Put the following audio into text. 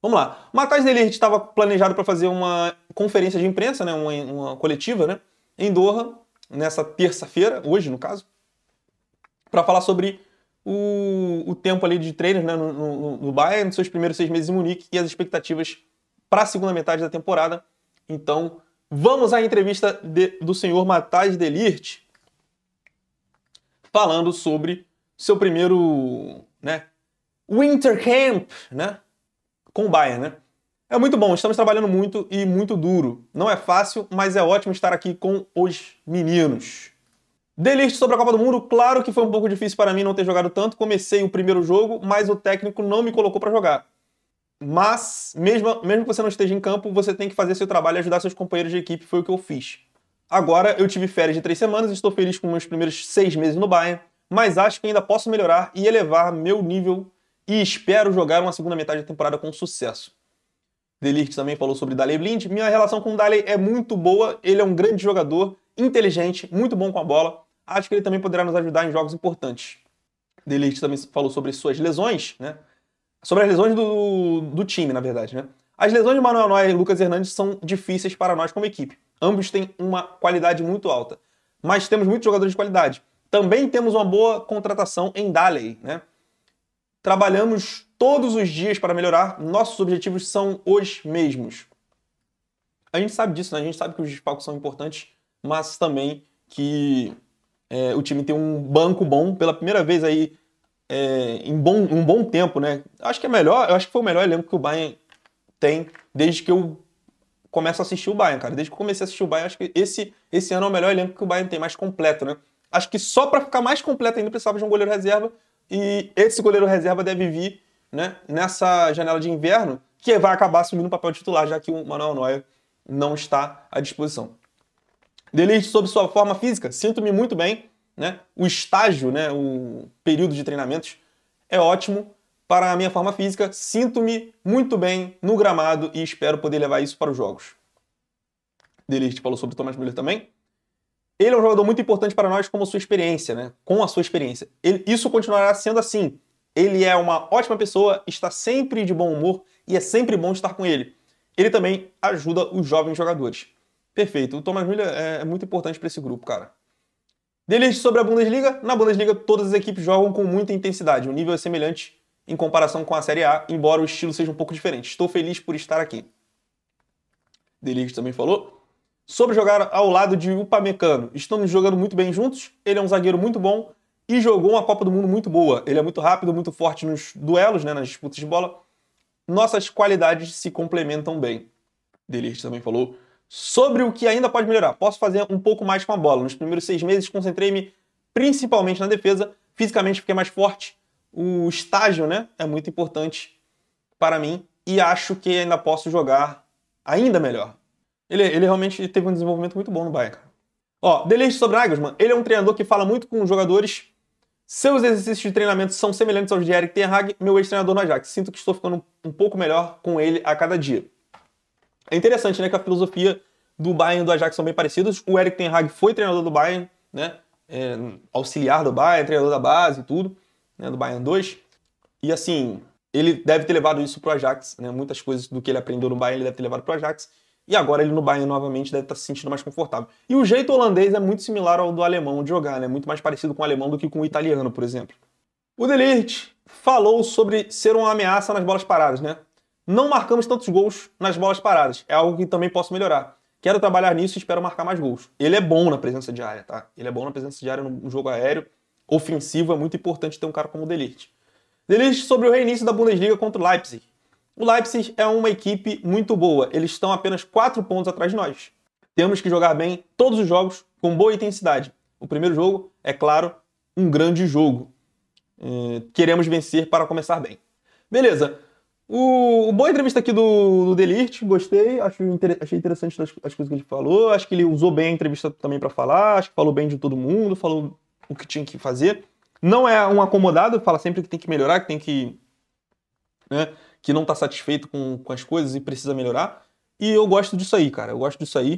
Vamos lá. Uma tarde dele a gente estava planejado para fazer uma conferência de imprensa, né? uma, uma coletiva, né? em Doha, nessa terça-feira, hoje no caso, para falar sobre o, o, tempo ali de treinos né? no, no, no Bayern, nos seus primeiros seis meses em Munique e as expectativas para a segunda metade da temporada. Então, vamos à entrevista de, do senhor Matais Delirt falando sobre seu primeiro né, Winter Camp, né? com o Bayern, né? É muito bom, estamos trabalhando muito e muito duro. Não é fácil, mas é ótimo estar aqui com os meninos. Delírio sobre a Copa do Mundo, claro que foi um pouco difícil para mim não ter jogado tanto. Comecei o primeiro jogo, mas o técnico não me colocou para jogar. Mas, mesmo, mesmo que você não esteja em campo, você tem que fazer seu trabalho e ajudar seus companheiros de equipe, foi o que eu fiz. Agora, eu tive férias de três semanas e estou feliz com meus primeiros seis meses no Bayern, mas acho que ainda posso melhorar e elevar meu nível e espero jogar uma segunda metade da temporada com sucesso. Delirte também falou sobre Daley Blind. Minha relação com o Daley é muito boa, ele é um grande jogador, inteligente, muito bom com a bola. Acho que ele também poderá nos ajudar em jogos importantes. Delirte também falou sobre suas lesões, né? Sobre as lesões do, do time, na verdade, né? As lesões de Manuel Noia e Lucas Hernandes são difíceis para nós como equipe. Ambos têm uma qualidade muito alta. Mas temos muitos jogadores de qualidade. Também temos uma boa contratação em Daley, né? Trabalhamos todos os dias para melhorar, nossos objetivos são os mesmos. A gente sabe disso, né? A gente sabe que os desfalques são importantes, mas também que é, o time tem um banco bom pela primeira vez aí é, em bom, um bom tempo, né? Acho que é melhor, eu acho que foi o melhor elenco que o Bayern tem desde que eu começo a assistir o Bayern, cara. Desde que eu comecei a assistir o Bayern, acho que esse, esse ano é o melhor elenco que o Bayern tem, mais completo, né? Acho que só para ficar mais completo ainda precisava de um goleiro reserva e esse goleiro reserva deve vir né, nessa janela de inverno, que vai acabar assumindo o papel titular, já que o Manuel Neuer não está à disposição. Delirte sobre sua forma física, sinto-me muito bem. Né? O estágio, né, o período de treinamentos é ótimo para a minha forma física. Sinto-me muito bem no gramado e espero poder levar isso para os jogos. Delirte falou sobre Thomas Müller também. Ele é um jogador muito importante para nós como sua experiência, né? Com a sua experiência. Ele, isso continuará sendo assim. Ele é uma ótima pessoa, está sempre de bom humor e é sempre bom estar com ele. Ele também ajuda os jovens jogadores. Perfeito. O Thomas Miller é, é muito importante para esse grupo, cara. Deles sobre a Bundesliga, na Bundesliga todas as equipes jogam com muita intensidade. O nível é semelhante em comparação com a Série A, embora o estilo seja um pouco diferente. Estou feliz por estar aqui. Delis também falou sobre jogar ao lado de Upamecano. Estamos jogando muito bem juntos, ele é um zagueiro muito bom e jogou uma Copa do Mundo muito boa. Ele é muito rápido, muito forte nos duelos, né, nas disputas de bola. Nossas qualidades se complementam bem. Delirte também falou sobre o que ainda pode melhorar. Posso fazer um pouco mais com a bola. Nos primeiros seis meses, concentrei-me principalmente na defesa, fisicamente fiquei mais forte. O estágio né, é muito importante para mim e acho que ainda posso jogar ainda melhor. Ele, ele realmente teve um desenvolvimento muito bom no Bayern. Ó, Deleuze sobre Nagelsmann, ele é um treinador que fala muito com os jogadores. Seus exercícios de treinamento são semelhantes aos de Eric Ten Hag, meu ex-treinador no Ajax. Sinto que estou ficando um pouco melhor com ele a cada dia. É interessante, né, que a filosofia do Bayern e do Ajax são bem parecidas. O Eric Ten Hag foi treinador do Bayern, né, é, auxiliar do Bayern, treinador da base e tudo, né, do Bayern 2. E assim, ele deve ter levado isso pro Ajax, né, muitas coisas do que ele aprendeu no Bayern ele deve ter levado pro Ajax. E agora ele no Bayern novamente deve estar tá se sentindo mais confortável. E o jeito holandês é muito similar ao do alemão de jogar, né? Muito mais parecido com o alemão do que com o italiano, por exemplo. O Delirte falou sobre ser uma ameaça nas bolas paradas, né? Não marcamos tantos gols nas bolas paradas. É algo que também posso melhorar. Quero trabalhar nisso e espero marcar mais gols. Ele é bom na presença de área, tá? Ele é bom na presença de área no jogo aéreo. Ofensivo é muito importante ter um cara como o Delirte. Delirte sobre o reinício da Bundesliga contra o Leipzig. O Leipzig é uma equipe muito boa, eles estão apenas 4 pontos atrás de nós. Temos que jogar bem todos os jogos com boa intensidade. O primeiro jogo, é claro, um grande jogo. É, queremos vencer para começar bem. Beleza. O, o boa entrevista aqui do, do Delirt, gostei, acho, achei interessante as, as, coisas que ele falou. Acho que ele usou bem a entrevista também para falar, acho que falou bem de todo mundo, falou o que tinha que fazer. Não é um acomodado, fala sempre que tem que melhorar, que tem que. Né, que não está satisfeito com, com as coisas e precisa melhorar. E eu gosto disso aí, cara. Eu gosto disso aí.